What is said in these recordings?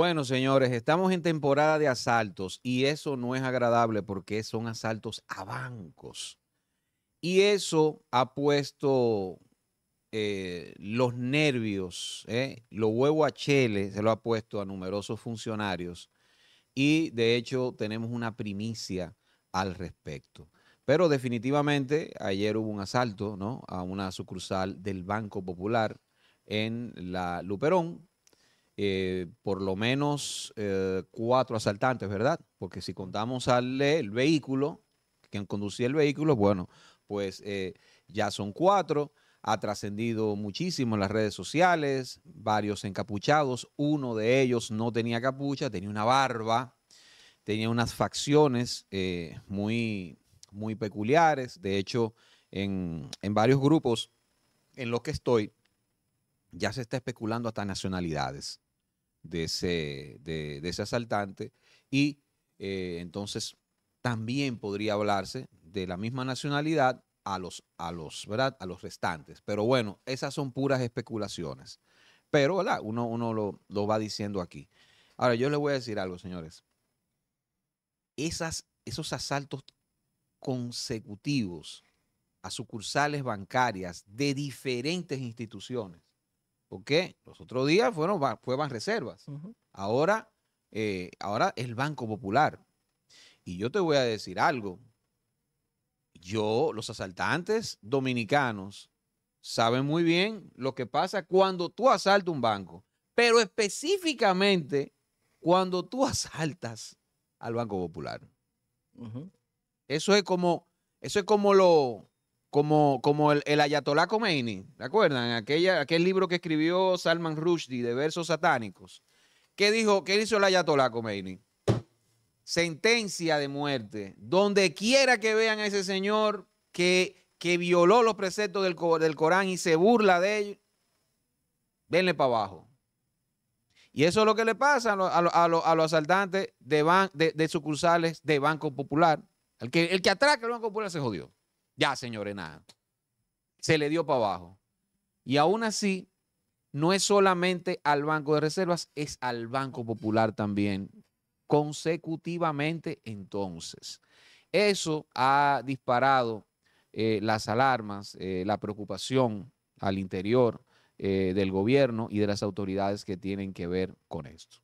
Bueno, señores, estamos en temporada de asaltos y eso no es agradable porque son asaltos a bancos. Y eso ha puesto eh, los nervios, eh, los huevos a chele, se lo ha puesto a numerosos funcionarios. Y de hecho tenemos una primicia al respecto. Pero definitivamente ayer hubo un asalto ¿no? a una sucursal del Banco Popular en la Luperón, eh, por lo menos eh, cuatro asaltantes, ¿verdad? Porque si contamos al el vehículo, quien conducía el vehículo, bueno, pues eh, ya son cuatro. Ha trascendido muchísimo en las redes sociales, varios encapuchados. Uno de ellos no tenía capucha, tenía una barba, tenía unas facciones muy, muy peculiares. De hecho, en, en varios grupos en los que estoy, ya se está especulando hasta nacionalidades de ese, de, asaltante y eh, entonces también podría hablarse de la misma nacionalidad a los, a los, A los restantes. Pero bueno, esas son puras especulaciones. Pero uno, lo, va diciendo aquí. Ahora, yo les voy a decir algo, señores. Esas, esos asaltos consecutivos a sucursales bancarias de diferentes instituciones porque los otros días fueron, fue ahora, eh, ahora el Banco Popular. Y yo te voy a decir algo. Yo, los asaltantes dominicanos saben muy bien lo que pasa cuando tú asaltas un banco, pero específicamente cuando tú asaltas al Banco Popular. Eso es como, eso es como lo, como, el, el Ayatolá Khomeini, ¿te acuerdan? aquel libro que escribió Salman Rushdie de versos satánicos. ¿Qué dijo? ¿Qué hizo el Ayatolá Khomeini? Sentencia de muerte. Donde quiera que vean a ese señor que, violó los preceptos del, Corán y se burla de él, denle para abajo. Y eso es lo que le pasa a, los asaltantes de, de, sucursales de Banco Popular. El que, el que atraca el Banco Popular se jodió. Ya, señores, nada. Se le dio para abajo. Y aún así, no es solamente al Banco de Reservas, es al Banco Popular también, consecutivamente entonces. Eso ha disparado eh, las alarmas, eh, la preocupación al interior eh, del gobierno y de las autoridades que tienen que ver con esto.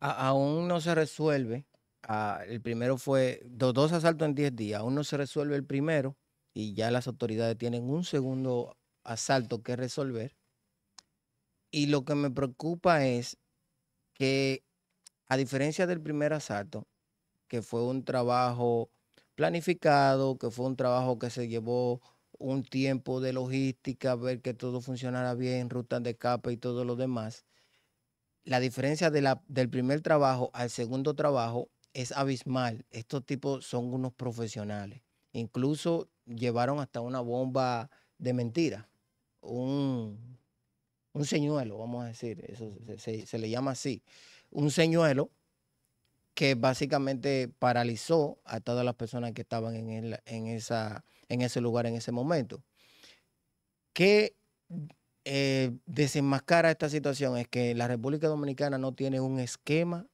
aún no se resuelve Ah, el primero fue dos, asaltos en 10 días. Uno se resuelve el primero y ya las autoridades tienen un segundo asalto que resolver. Y lo que me preocupa es que, a diferencia del primer asalto, que fue un trabajo planificado, que fue un trabajo que se llevó un tiempo de logística, ver que todo funcionara bien, rutas de capa y todo lo demás. La diferencia del primer trabajo al segundo trabajo es abismal. Estos tipos son unos profesionales. Incluso llevaron hasta una bomba de mentira, un, señuelo, vamos a decir, eso se, le llama así, un señuelo que básicamente paralizó a todas las personas que estaban en, esa, en ese lugar en ese momento. ¿Qué eh, desenmascara esta situación? Es que la República Dominicana no tiene un esquema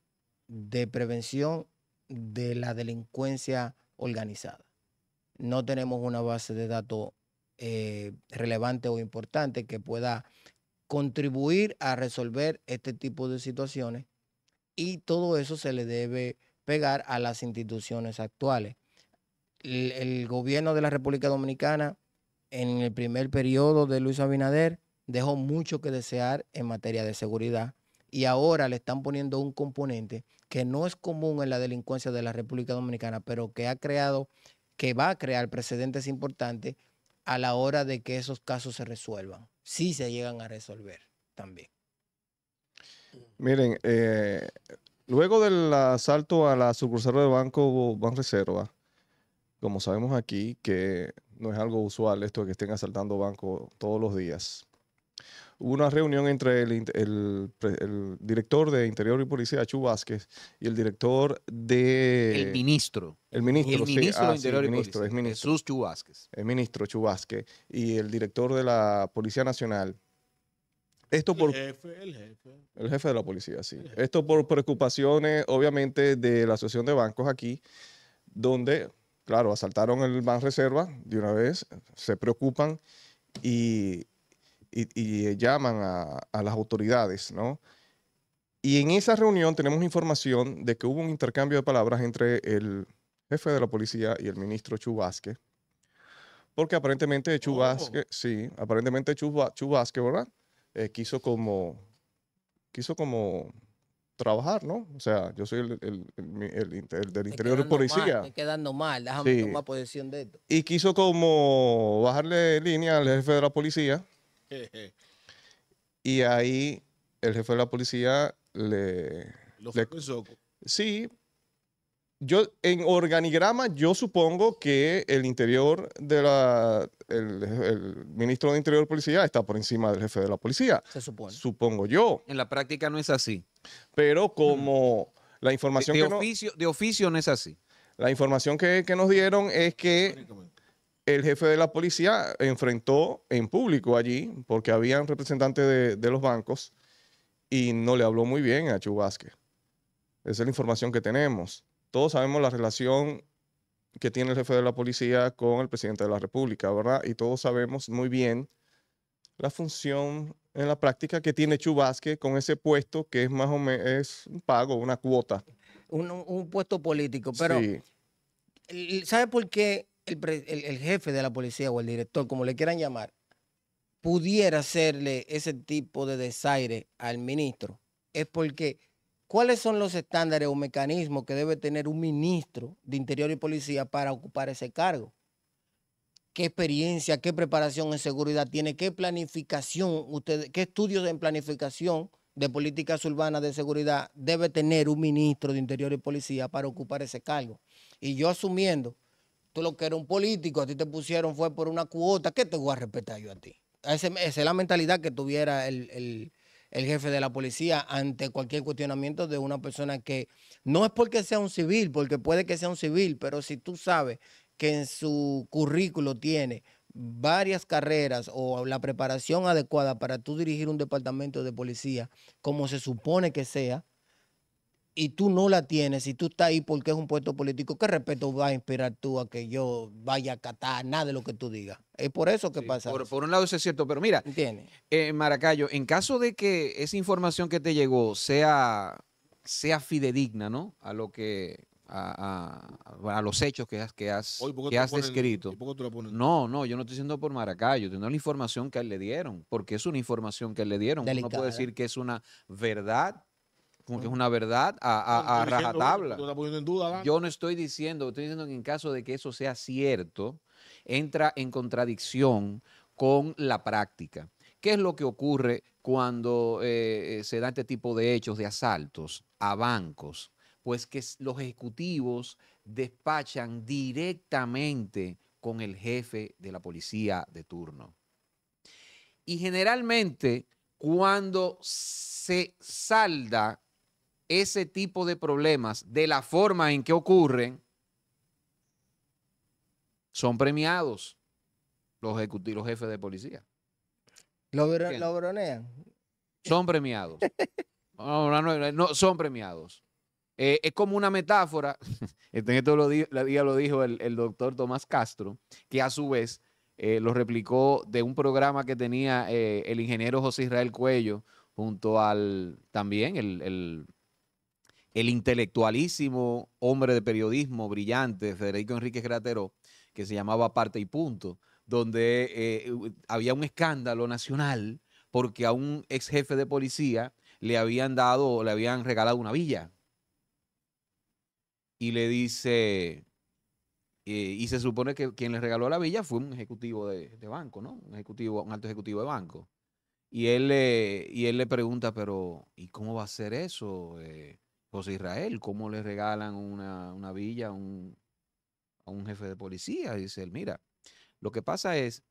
de prevención de la delincuencia organizada. No tenemos una base de datos eh, relevante o importante que pueda contribuir a resolver este tipo de situaciones y todo eso se le debe pegar a las instituciones actuales. El, el gobierno de la República Dominicana en el primer periodo de Luis Abinader dejó mucho que desear en materia de seguridad y ahora le están poniendo un componente que no es común en la delincuencia de la República Dominicana, pero que ha creado, que va a crear precedentes importantes a la hora de que esos casos se resuelvan, si se llegan a resolver también. Miren, eh, luego del asalto a la sucursal de Banco Reserva, como sabemos aquí que no es algo usual esto de que estén asaltando bancos todos los días, una reunión entre el, director de Interior y Policía, Chu y el director de... El ministro. El ministro, el ministro de ah, Interior y Policía, es ministro, Jesús Chu El ministro Chu y el director de la Policía Nacional. Esto por, el jefe, el jefe. El jefe de la policía, sí. Esto por preocupaciones, obviamente, de la Asociación de Bancos aquí, donde, claro, asaltaron el Ban Reserva de una vez, se preocupan y y, eh, llaman a, las autoridades, ¿no? Y en esa reunión tenemos información de que hubo un intercambio de palabras entre el jefe de la policía y el ministro Chubasque, porque aparentemente Chubasque, oh. sí, aparentemente Chubasque, ¿verdad? Eh, quiso como, quiso como trabajar, ¿no? O sea, yo soy el, del interior de policía. me quedando mal, déjame tomar posesión de esto. Y quiso como bajarle línea al jefe de la policía y ahí el jefe de la policía le... Lo Sí. Yo, en organigrama, yo supongo que el interior de la... El, ministro de Interior Policía está por encima del jefe de la policía. Se supone. Supongo yo. En la práctica no es así. Pero como la información de, oficio, no, De oficio no es así. La información que nos dieron es que el jefe de la policía enfrentó en público allí, porque había un de, de los bancos, y no le habló muy bien a Chubasque. Esa es la información que tenemos. Todos sabemos la relación que tiene el jefe de la policía con el presidente de la República, ¿verdad? Y todos sabemos muy bien la función en la práctica que tiene Chubasque con ese puesto que es más o menos un pago, una cuota. Un, puesto político, pero sí. ¿sabe por qué el, jefe de la policía o el director, como le quieran llamar, pudiera hacerle ese tipo de desaire al ministro, es porque ¿cuáles son los estándares o mecanismos que debe tener un ministro de Interior y Policía para ocupar ese cargo? ¿Qué experiencia, qué preparación en seguridad tiene? ¿Qué planificación, usted, qué estudios en planificación de políticas urbanas de seguridad debe tener un ministro de Interior y Policía para ocupar ese cargo? Y yo asumiendo Tú lo que eres un político, a ti te pusieron fue por una cuota. ¿Qué te voy a respetar yo a ti? esa es la mentalidad que tuviera el, el jefe de la policía ante cualquier cuestionamiento de una persona que no es porque sea un civil, porque puede que sea un civil, pero si tú sabes que en su currículo tiene varias carreras o la preparación adecuada para tú dirigir un departamento de policía como se supone que sea, y tú no la tienes y tú estás ahí porque es un puesto político, ¿qué respeto va a inspirar tú a que yo vaya a catar nada de lo que tú digas? Es por eso que pasa. Por, por, un lado eso es cierto, pero mira, eh, Maracayo, en caso de que esa información que te llegó sea, sea fidedigna, ¿no? A lo que a, los hechos que has, que has, has No, no, yo no estoy diciendo por Maracayo, estoy la información que él le dieron, porque es una información que él le dieron. No Uno puede decir que es una verdad como que es una verdad a, rajatabla. Yo no estoy diciendo, estoy diciendo que en caso de que eso sea cierto, entra en contradicción con la práctica. ¿Qué es lo que ocurre cuando eh, eh, se da este tipo de hechos de asaltos a bancos? Pues que los ejecutivos despachan directamente con el jefe de la policía de turno. Y generalmente cuando se salda ese tipo de problemas, de la forma en que ocurren, son premiados los ejecutivos, los jefes de policía. Lo, lo bronean. Son premiados. No, no, no, son premiados. Eh, es como una metáfora. Esto lo dijo, lo dijo el, doctor Tomás Castro, que a su vez eh, lo replicó de un programa que tenía eh, el ingeniero José Israel Cuello junto al también el el intelectualísimo hombre de periodismo brillante, Federico Enrique Gratero, que se llamaba Parte y Punto, donde eh, había un escándalo nacional porque a un ex jefe de policía le habían dado, le habían regalado una villa. Y le dice, eh, y se supone que quien le regaló la villa fue un ejecutivo de, banco, ¿no? Un ejecutivo, un alto ejecutivo de banco. Y él, le, pregunta, pero ¿y cómo va a ser eso? Eh, José Israel, cómo le regalan una, villa a un, jefe de policía. dice él, mira, lo que pasa es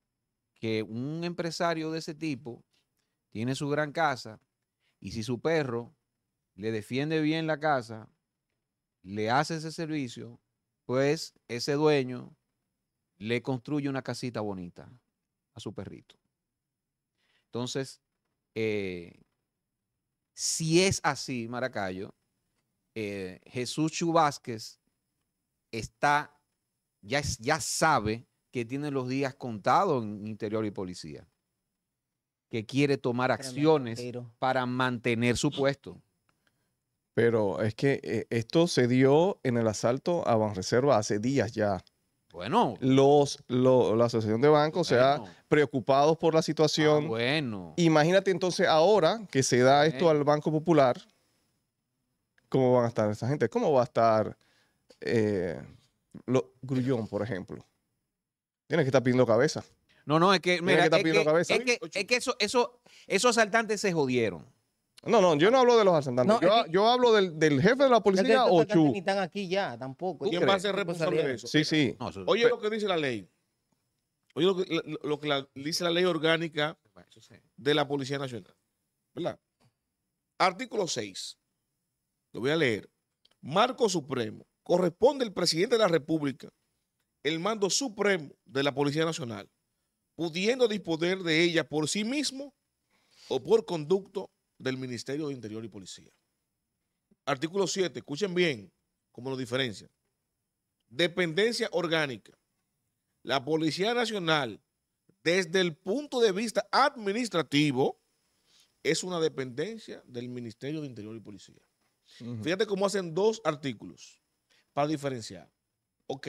que un empresario de ese tipo tiene su gran casa y si su perro le defiende bien la casa, le hace ese servicio, pues ese dueño le construye una casita bonita a su perrito. Entonces, eh, si es así, Maracayo, eh, Jesús Chubásquez está, ya, ya sabe que tiene los días contados en Interior y Policía, que quiere tomar acciones para mantener su puesto. Pero es que eh, esto se dio en el asalto a Banreserva hace días ya. Bueno. Los, la Asociación de Bancos se ha preocupado por la ah, situación. bueno. Imagínate entonces ahora que se da esto al Banco Popular, cómo van a estar esa gente, cómo va a estar eh, Grullón, por ejemplo. Tiene que estar pidiendo cabeza. No, no, es que, mira, es, que, es, es que, esos asaltantes se jodieron. No, no, yo no hablo de los asaltantes. yo, hablo del, jefe de la policía o Chu. Ni están aquí ya, tampoco. ¿Quién va a ser responsable de eso? Sí, sí. Oye pues lo que dice la ley. Oye lo que, dice la ley orgánica de la Policía Nacional. ¿Verdad? Artículo 6. Lo voy a leer. Marco Supremo. Corresponde al presidente de la República el mando supremo de la Policía Nacional, pudiendo disponer de ella por sí mismo o por conducto del Ministerio de Interior y Policía. Artículo 7, escuchen bien cómo lo diferencia. Dependencia orgánica. La Policía Nacional, desde el punto de vista administrativo, es una dependencia del Ministerio de Interior y Policía. Fíjate cómo hacen dos artículos para diferenciar. Ok,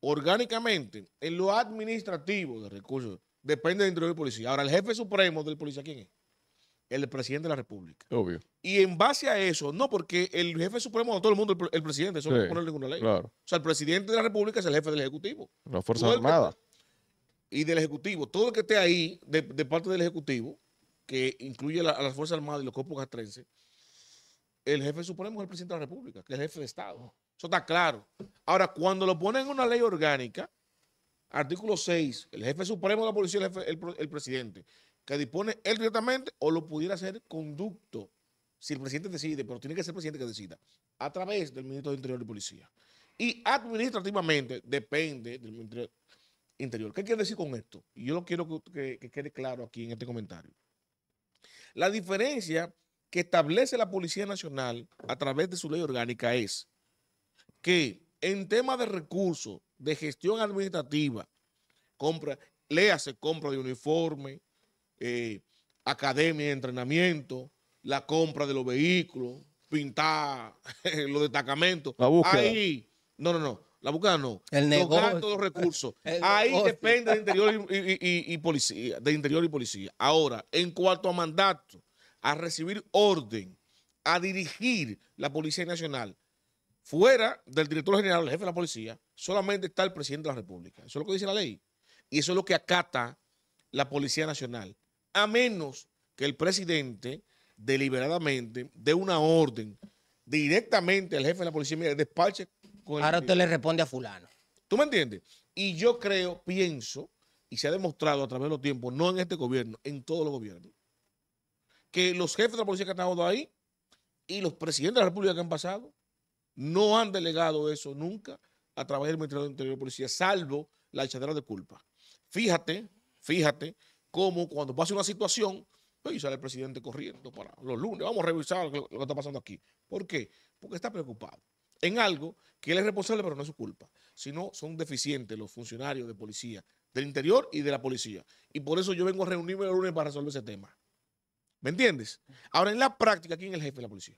orgánicamente, en lo administrativo de recursos, depende del interior del policía. Ahora, el jefe supremo del policía, ¿quién es? El presidente de la República. Obvio. Y en base a eso, no, porque el jefe supremo de todo el mundo, el, presidente, eso no pone ninguna ley. Claro. O sea, el presidente de la República es el jefe del Ejecutivo. La Fuerza Armada. Y del Ejecutivo. Todo lo que esté ahí, de, parte del Ejecutivo, que incluye a las Fuerzas Armadas y los cuerpos castrenses, el jefe supremo es el presidente de la República, que es el jefe de Estado. Eso está claro. Ahora, cuando lo ponen en una ley orgánica, artículo 6, el jefe supremo de la policía, es el, presidente, que dispone él directamente o lo pudiera hacer conducto, si el presidente decide, pero tiene que ser el presidente que decida, a través del ministro de Interior y Policía. Y administrativamente depende del ministro Interior. ¿Qué quiere decir con esto? Yo lo quiero que quede claro aquí en este comentario. La diferencia que establece la Policía Nacional a través de su ley orgánica es que en tema de recursos, de gestión administrativa, compra, hace compra de uniforme, eh, academia de entrenamiento, la compra de los vehículos, pintar los destacamentos. La Ahí, no, no, no. La búsqueda no. El negocio. Los recursos. Ahí depende de interior y, policía, de interior y policía. Ahora, en cuanto a mandato, a recibir orden, a dirigir la Policía Nacional. Fuera del director general, el jefe de la policía, solamente está el presidente de la República. Eso es lo que dice la ley. Y eso es lo que acata la Policía Nacional. A menos que el presidente deliberadamente dé una orden directamente al jefe de la policía, mira, despache con el Ahora usted le responde a fulano. ¿Tú me entiendes? Y yo creo, pienso, y se ha demostrado a través de los tiempos, no en este gobierno, en todos los gobiernos, que los jefes de la policía que han estado ahí y los presidentes de la República que han pasado no han delegado eso nunca a través del Ministerio de Interior de Policía, salvo la echadera de culpa. Fíjate, fíjate cómo cuando pasa una situación, pues sale el presidente corriendo para los lunes, vamos a revisar lo, lo que está pasando aquí. ¿Por qué? Porque está preocupado en algo que él es responsable, pero no es su culpa, sino son deficientes los funcionarios de policía, del interior y de la policía. Y por eso yo vengo a reunirme el lunes para resolver ese tema. ¿Me entiendes? Ahora, en la práctica, ¿quién es el jefe de la policía?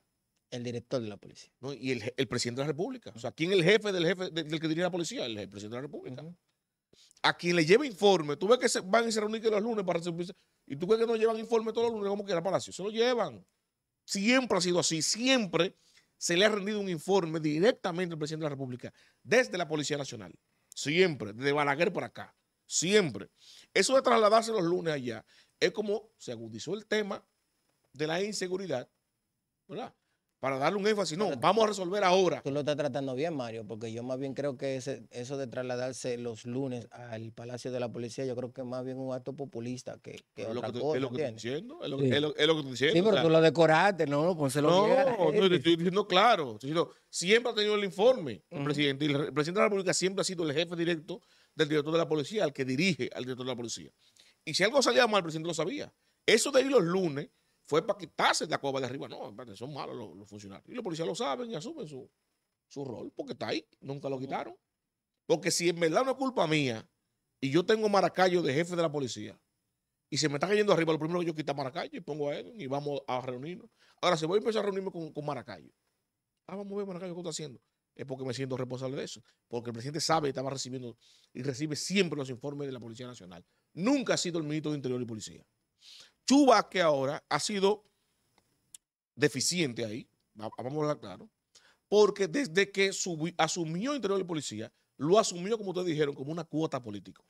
El director de la policía. Y el, presidente de la República. O sea, ¿quién es el jefe del jefe del que dirige la policía? El, presidente de la República. A quien le lleva informe. Tú ves que se, van y se reúnen los lunes para recibir Y tú ves que no llevan informe todos los lunes como que era Palacio. Se lo llevan. Siempre ha sido así. Siempre se le ha rendido un informe directamente al presidente de la República desde la Policía Nacional. Siempre. Desde Balaguer por acá. Siempre. Eso de trasladarse los lunes allá es como se agudizó el tema de la inseguridad, Para darle un énfasis, no, vamos a resolver ahora. Tú lo estás tratando bien, Mario, porque yo más bien creo que eso de trasladarse los lunes al Palacio de la Policía, yo creo que más bien un acto populista que, que lo que, cosa, es estoy diciendo, es lo, que estoy diciendo. Sí, pero tú lo decoraste, ¿no? Pónselo no, bien. Pues no, te estoy diciendo claro. siempre ha tenido el informe el presidente. Y el presidente de la República siempre ha sido el jefe directo del director de la policía, al que dirige al director de la policía. Y si algo salía mal, el presidente lo sabía. Eso de ir los lunes fue para quitarse de la cueva de arriba. No, son malos los, funcionarios. Y los policías lo saben y asumen su, rol porque está ahí, nunca lo quitaron. Porque si en verdad no es culpa mía y yo tengo Maracayo de jefe de la policía y se me está cayendo arriba, lo primero que yo quita Maracayo y pongo a él y vamos a reunirnos. Ahora, si voy a empezar a reunirme con, con Maracayo, ah, vamos a ver Maracayo qué está haciendo. Es porque me siento responsable de eso. Porque el presidente sabe que estaba recibiendo y recibe siempre los informes de la Policía Nacional. Nunca ha sido el ministro de Interior y Policía. Chubas que ahora ha sido deficiente ahí, vamos a hablar claro, porque desde que asumió asumió Interior y Policía, lo asumió, como ustedes dijeron, como una cuota política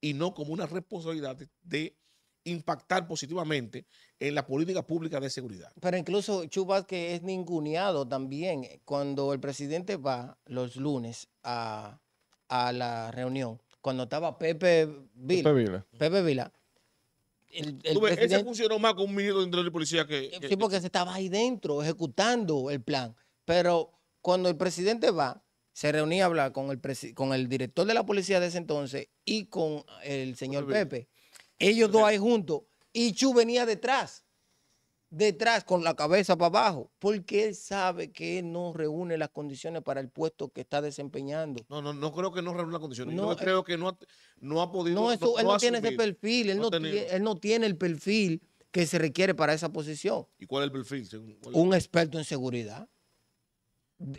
y no como una responsabilidad de, impactar positivamente en la política pública de seguridad. Pero incluso Chubas que es ninguneado también cuando el presidente va los lunes a, a la reunión, cuando estaba Pepe Pepe Vila. Pepe Vila el, funcionó más con un dentro de la Policía que, eh, Sí, eh, porque se estaba ahí dentro ejecutando el plan. Pero cuando el presidente va, se reunía a hablar con el, con el director de la policía de ese entonces y con el señor Pepe. Ellos dos ahí juntos y Chu venía detrás detrás con la cabeza para abajo, porque él sabe que él no reúne las condiciones para el puesto que está desempeñando. No, no, no creo que no reúne las condiciones. No, eh, creo que no ha, no ha podido. No, él no, tiene ese perfil, él no, tiene, el perfil que se requiere para esa posición. ¿Y cuál es el perfil? Un experto en seguridad.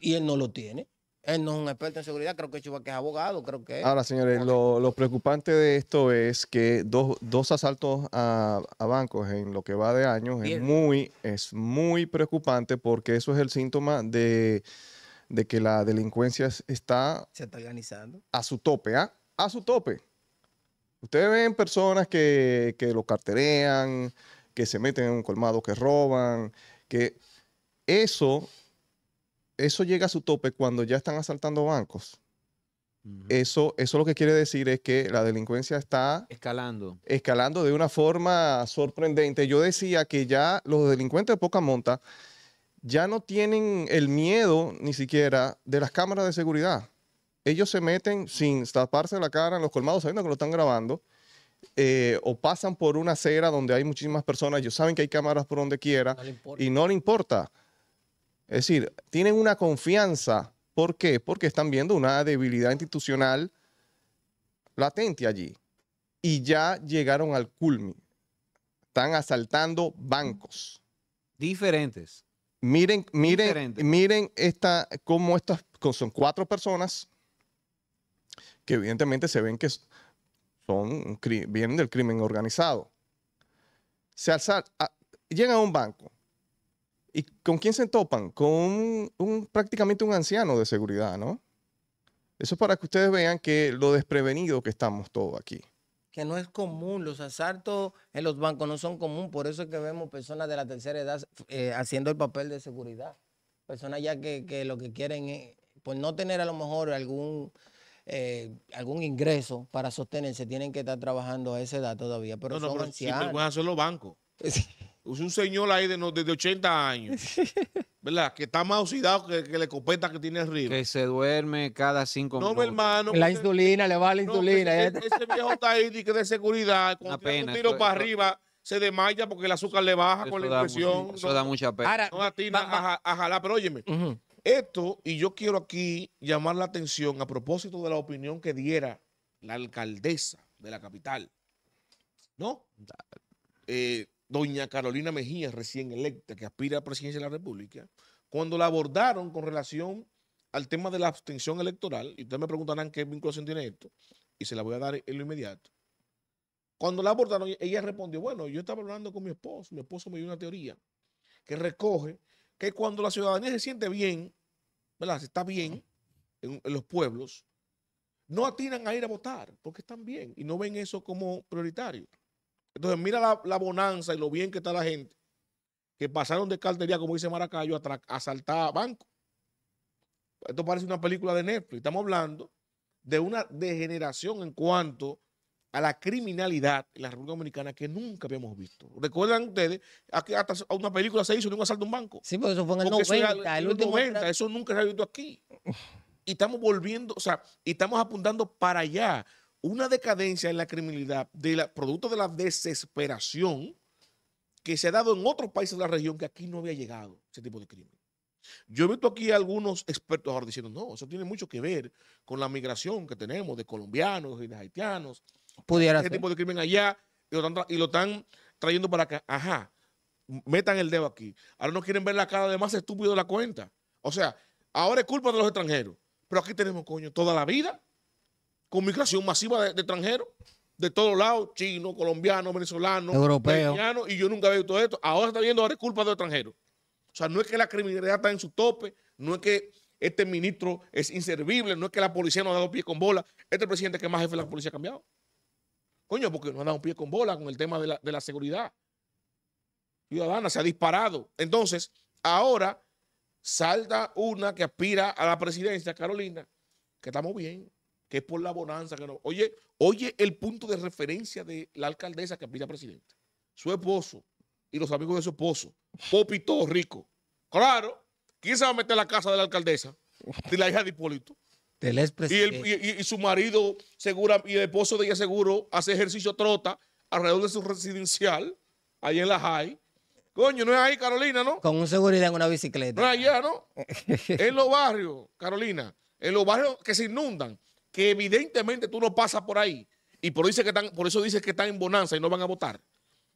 Y él no lo tiene. Él no es un experto en seguridad, creo que que es abogado, creo que... Ahora, señores, lo, preocupante de esto es que dos, asaltos a, bancos en lo que va de años es muy, es muy preocupante porque eso es el síntoma de, que la delincuencia está... Se está organizando. A su tope, ¿ah? A su tope. Ustedes ven personas que, que lo carterean, que se meten en un colmado, que roban, que eso eso llega a su tope cuando ya están asaltando bancos. Eso, eso lo que quiere decir es que la delincuencia está escalando. Escalando de una forma sorprendente. Yo decía que ya los delincuentes de poca monta ya no tienen el miedo ni siquiera de las cámaras de seguridad. Ellos se meten sin taparse la cara en los colmados sabiendo que lo están grabando. Eh, o pasan por una acera donde hay muchísimas personas, ellos saben que hay cámaras por donde quiera y no le importa. Es decir, tienen una confianza. ¿Por qué? Porque están viendo una debilidad institucional latente allí. Y ya llegaron al culmi. Están asaltando bancos. Diferentes. Miren, miren, miren esta, cómo estas son cuatro personas que evidentemente se ven que son, vienen del crimen organizado. Se alzan, llegan a un banco, ¿Y con quién se topan? Con un, prácticamente un anciano de seguridad, ¿no? Eso es para que ustedes vean que lo desprevenido que estamos todos aquí. Que no es común, los asaltos en los bancos no son común, por eso es que vemos personas de la tercera edad eh, haciendo el papel de seguridad. Personas ya que, lo que quieren es, por no tener a lo mejor algún, eh, algún ingreso para sostenerse, tienen que estar trabajando a esa edad todavía, pero no, son ancianos. los bancos. Es un señor ahí de, 80 años, ¿verdad? Que está más oxidado que, la escopeta que tiene arriba. Que se duerme cada cinco minutos. No, mi hermano. La insulina, le va la insulina. Eh. ese, viejo está ahí que de seguridad, con un tiro para arriba, se desmaya porque el azúcar le baja con la infección. Eso da mucha pena. Ahora, no atina pero óyeme, esto, y yo quiero aquí llamar la atención a propósito de la opinión que diera la alcaldesa de la capital, ¿no? Eh, doña Carolina Mejía, recién electa, que aspira a la presidencia de la República, cuando la abordaron con relación al tema de la abstención electoral, y ustedes me preguntarán qué vinculación tiene esto, y se la voy a dar en lo inmediato. Cuando la abordaron, ella respondió, bueno, yo estaba hablando con mi esposo, mi esposo me dio una teoría que recoge que cuando la ciudadanía se siente bien, ¿verdad? Se está bien en los pueblos, no atinan a ir a votar porque están bien y no ven eso como prioritario. Entonces, mira la, bonanza y lo bien que está la gente, que pasaron de cartería, como dice Maracayo, a asaltar banco. Esto parece una película de Netflix. Estamos hablando de una degeneración en cuanto a la criminalidad en la República Dominicana que nunca habíamos visto. ¿Recuerdan ustedes? hasta una película se hizo de un asalto a un banco. Sí, porque eso fue en el 90. Eso, eso nunca se ha visto aquí. Y estamos volviendo, o sea, y estamos apuntando para allá una decadencia en la criminalidad producto de la desesperación que se ha dado en otros países de la región que aquí no había llegado ese tipo de crimen. Yo he visto aquí algunos expertos ahora diciendo, no, eso tiene mucho que ver con la migración que tenemos de colombianos y de haitianos. Pudiera ese tipo de crimen allá y lo, están, y lo están trayendo para acá. Ajá, metan el dedo aquí. Ahora no quieren ver la cara de más estúpido de la cuenta. O sea, ahora es culpa de los extranjeros. Pero aquí tenemos, coño, toda la vida con migración masiva de, extranjeros de todos lados, chinos, colombianos, venezolanos, europeos. Y yo nunca había visto esto. Ahora está viendo ahora es culpa de los extranjeros. O sea, no es que la criminalidad está en su tope, no es que este ministro es inservible, no es que la policía no ha dado pie con bola. Este presidente que más jefe de la policía ha cambiado. Coño, porque no ha dado pie con bola con el tema de la, de la seguridad ciudadana, se ha disparado. Entonces, ahora salta una que aspira a la presidencia, Carolina, que estamos bien, es por la bonanza. Que no. Oye, oye el punto de referencia de la alcaldesa que es presidente. Su esposo y los amigos de su esposo. Popito rico. Claro, ¿quién se va a meter a la casa de la alcaldesa? De la hija de Hipólito. Del y, y, su marido segura, y el esposo de ella seguro hace ejercicio trota alrededor de su residencial, ahí en la High. Coño, no es ahí, Carolina, ¿no? Con un seguridad en una bicicleta. No es allá, ¿no? en los barrios, Carolina, en los barrios que se inundan que evidentemente tú no pasas por ahí y por, dice que están, por eso dices que están en bonanza y no van a votar.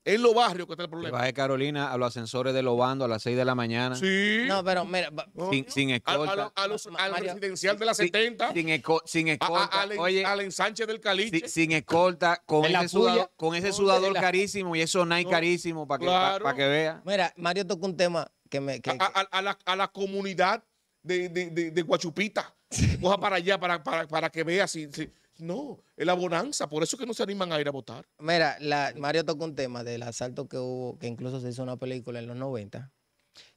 En los barrios que está el problema. Baje Carolina a los ascensores de Lobando a las 6 de la mañana. Sí. No, pero mira. Sin, sin escolta. al residencial de la 70. Sin, sin escolta. oye, ensanche del Caliche. Sin, escolta. Con ese, sudador, con ese sudador carísimo y eso Nike carísimo para que, que vea. Mira, Mario toca un tema que me. a, la, comunidad de, de Guachupita Coja para allá para, para, que veas. si, no, es la bonanza, por eso que no se animan a ir a votar. Mira, la, Mario tocó un tema del asalto que hubo, que incluso se hizo una película en los 90.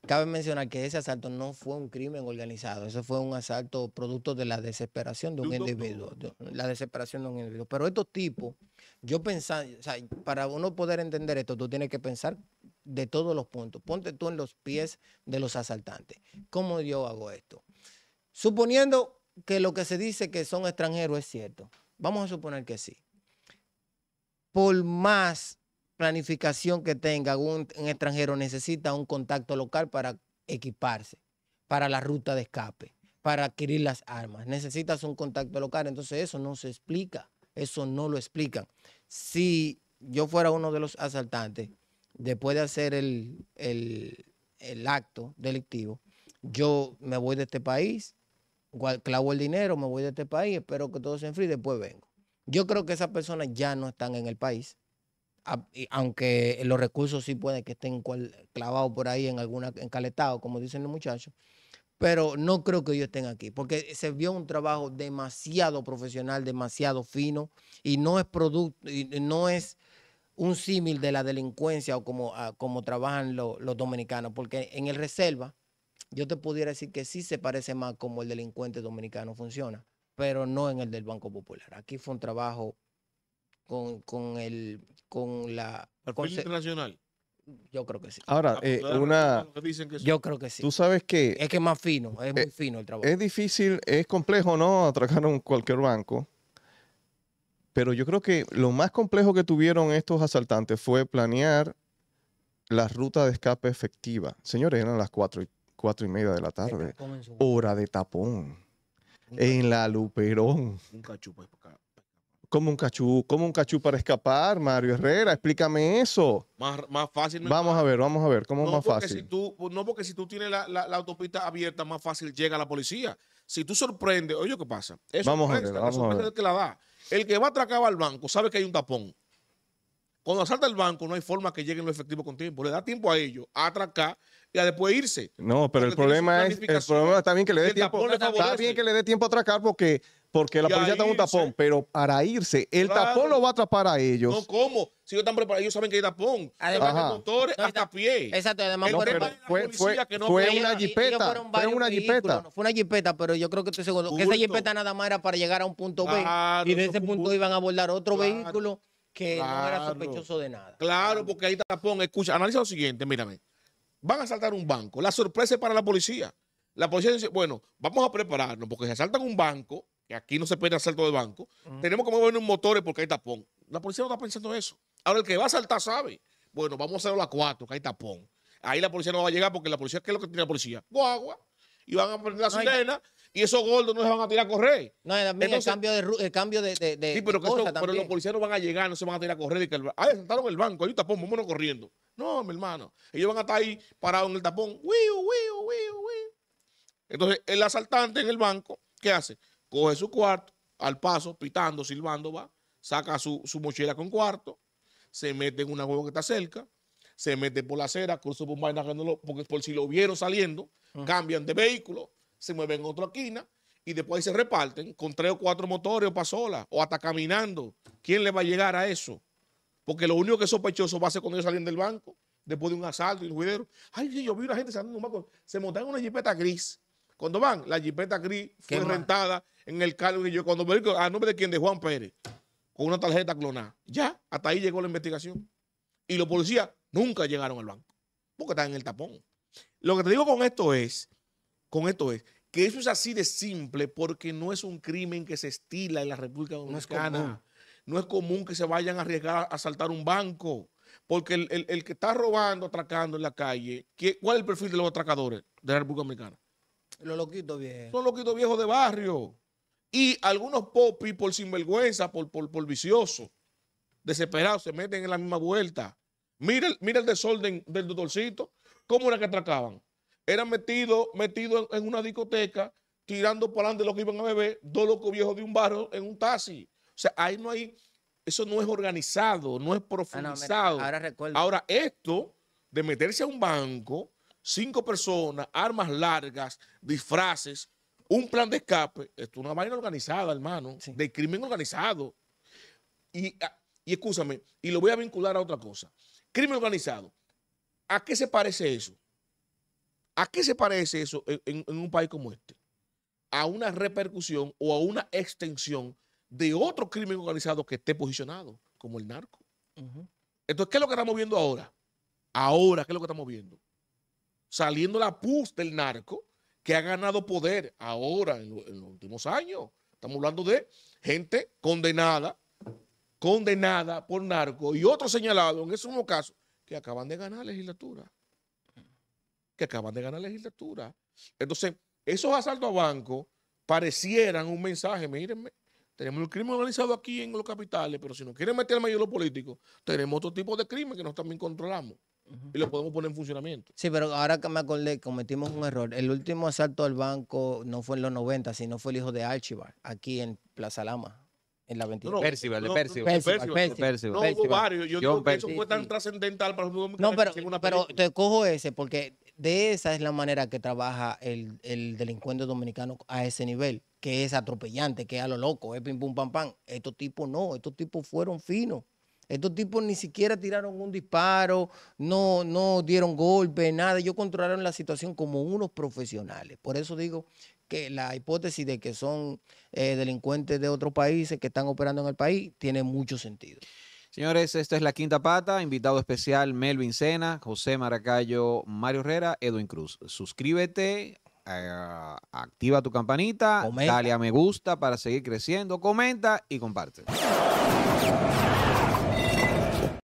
Cabe mencionar que ese asalto no fue un crimen organizado, eso fue un asalto producto de la desesperación de un individuo, la desesperación de un individuo. Pero estos tipos, yo pensaba, o sea, para uno poder entender esto, tú tienes que pensar de todos los puntos. Ponte tú en los pies de los asaltantes. ¿Cómo yo hago esto? Suponiendo que lo que se dice que son extranjeros es cierto. Vamos a suponer que sí. Por más planificación que tenga, un, extranjero necesita un contacto local para equiparse, para la ruta de escape, para adquirir las armas. Necesitas un contacto local. Entonces eso no se explica. Eso no lo explican. Si yo fuera uno de los asaltantes, después de hacer el, el acto delictivo, yo me voy de este país, clavo el dinero, me voy de este país, espero que todo se enfríe después vengo. Yo creo que esas personas ya no están en el país, aunque los recursos sí pueden que estén clavados por ahí en alguna encaletado, como dicen los muchachos, pero no creo que ellos estén aquí, porque se vio un trabajo demasiado profesional, demasiado fino y no es producto, y no es un símil de la delincuencia o como, como trabajan los dominicanos, porque en el reserva yo te pudiera decir que sí se parece más como el delincuente dominicano funciona, pero no en el del Banco Popular. Aquí fue un trabajo con, con el con la internacional. Yo creo que sí. Ahora, eh, una yo creo que sí. Tú sabes que es que es más fino, es eh, muy fino el trabajo. Es difícil, es complejo, no atracar a cualquier banco. Pero yo creo que lo más complejo que tuvieron estos asaltantes fue planear la ruta de escape efectiva. Señores, eran las 4 y cuatro y media de la tarde. Hora de tapón. En la Luperón. como un cachú? como un cachú para escapar, Mario Herrera? Explícame eso. Más, más fácil. Vamos a ver, vamos a ver. ¿Cómo es más fácil? Si tú, no, porque si tú tienes la, autopista abierta, más fácil llega la policía. Si tú sorprendes, oye, ¿qué pasa? Eso vamos a ver, vamos a ver. El que la El que va a atracar al banco sabe que hay un tapón. Cuando asalta el banco, no hay forma que lleguen los efectivos con tiempo. Le da tiempo a ellos a atracar y a después irse. No, pero el problema es, el problema está bien que le dé tiempo. Está bien que le dé tiempo a atracar porque, porque la policía está en un tapón, pero para irse, el tapón lo va a atrapar a ellos. No, ¿cómo? Si ellos están preparados, ellos saben que hay tapón. Además, el motores hasta pie. Exacto, además fue, fue, fue, una jipeta. Fue una jipeta. pero yo creo que estoy seguro que esa jipeta nada más era para llegar a un punto B. y de ese punto iban a abordar otro vehículo que no era sospechoso de nada. Claro, porque ahí tapón, escucha, analiza lo siguiente, mírame. Van a asaltar un banco. La sorpresa es para la policía. La policía dice, bueno, vamos a prepararnos, porque si asaltan un banco, que aquí no se puede asalto de banco, tenemos que mover un motores porque hay tapón. La policía no está pensando eso. Ahora el que va a asaltar sabe, bueno, vamos a hacerlo a las cuatro, que hay tapón. Ahí la policía no va a llegar porque la policía, ¿qué es lo que tiene la policía? Guagua. Y van a poner la sirena y esos gordos no se van a tirar a correr. No, también el cambio de. sí, pero, los policías no van a llegar, no se van a tirar a correr. Y que el, ah, el banco, ahí un tapón, vámonos corriendo. No, mi hermano. Ellos van a estar ahí parados en el tapón. uy, uy, uy. Entonces, el asaltante en el banco, ¿qué hace? Coge su cuarto, al paso, pitando, silbando, va, saca su, mochila con cuarto, se mete en una huevo que está cerca, se mete por la acera, cruza por y porque por si lo vieron saliendo, cambian de vehículo, se mueven en otra esquina y después se reparten con tres o cuatro motores o solas o hasta caminando. ¿Quién le va a llegar a eso? Porque lo único que es sospechoso va a ser cuando ellos salen del banco después de un asalto y un juidero. Ay, yo vi una gente saliendo del banco. Se montan en una jipeta gris. Cuando van, la jipeta gris fue rentada en el cargo y yo cuando me digo, a ah, nombre de quién, de Juan Pérez, con una tarjeta clonada. Ya, hasta ahí llegó la investigación. Y los policías nunca llegaron al banco, porque están en el tapón. Lo que te digo con esto es con esto es que eso es así de simple porque no es un crimen que se estila en la República Dominicana. No es común, que se vayan a arriesgar a asaltar un banco. Porque el, que está robando, atracando en la calle, ¿cuál es el perfil de los atracadores de la República Dominicana? Los loquitos viejos. Son loquitos viejos de barrio. Y algunos popis por sinvergüenza, por, por, vicioso, desesperados, se meten en la misma vuelta. Mira, mira el desorden del doctorcito, cómo era que atracaban eran metidos metido en, una discoteca, tirando para adelante lo que iban a beber, dos locos viejos de un barrio en un taxi. O sea, ahí no hay, eso no es organizado, no es ah, profundizado. ahora, esto de meterse a un banco, cinco personas, armas largas, disfraces, un plan de escape, esto es una vaina organizada, hermano, de crimen organizado. Y, ah, y escúchame, y lo voy a vincular a otra cosa. Crimen organizado. ¿A qué se parece eso? ¿A qué se parece eso en, un país como este? A una repercusión o a una extensión de otro crimen organizado que esté posicionado, como el narco. Entonces, ¿qué es lo que estamos viendo ahora? Ahora, ¿qué es lo que estamos viendo? Saliendo la pus del narco que ha ganado poder ahora en, en los últimos años. Estamos hablando de gente condenada, condenada por narco y otros señalados en ese mismo caso que acaban de ganar legislatura que acaban de ganar la legislatura. Entonces, esos asaltos a banco parecieran un mensaje, mírenme, tenemos el crimen organizado aquí en los capitales, pero si nos quieren meter al mayor los políticos, tenemos otro tipo de crimen que nosotros también controlamos y lo podemos poner en funcionamiento. Sí, pero ahora que me acordé, cometimos un error. El último asalto al banco no fue en los 90, sino fue el hijo de Archibald, aquí en Plaza Lama. En la 23. No, no, Percival, Percival. Percival, Percival, Yo creo que eso fue tan trascendental para los No, pero, pero te cojo ese porque de esa es la manera que trabaja el, delincuente dominicano a ese nivel, que es atropellante, que es a lo loco, es pim pum pam pam. Estos tipos no, estos tipos fueron finos. Estos tipos ni siquiera tiraron un disparo, no, no dieron golpe, nada. Ellos controlaron la situación como unos profesionales. Por eso digo que la hipótesis de que son eh, delincuentes de otros países que están operando en el país tiene mucho sentido. Señores, esta es la quinta pata. Invitado especial Melvin Sena, José Maracayo, Mario Herrera, Edwin Cruz. Suscríbete, activa tu campanita, dale a me gusta para seguir creciendo, comenta y comparte.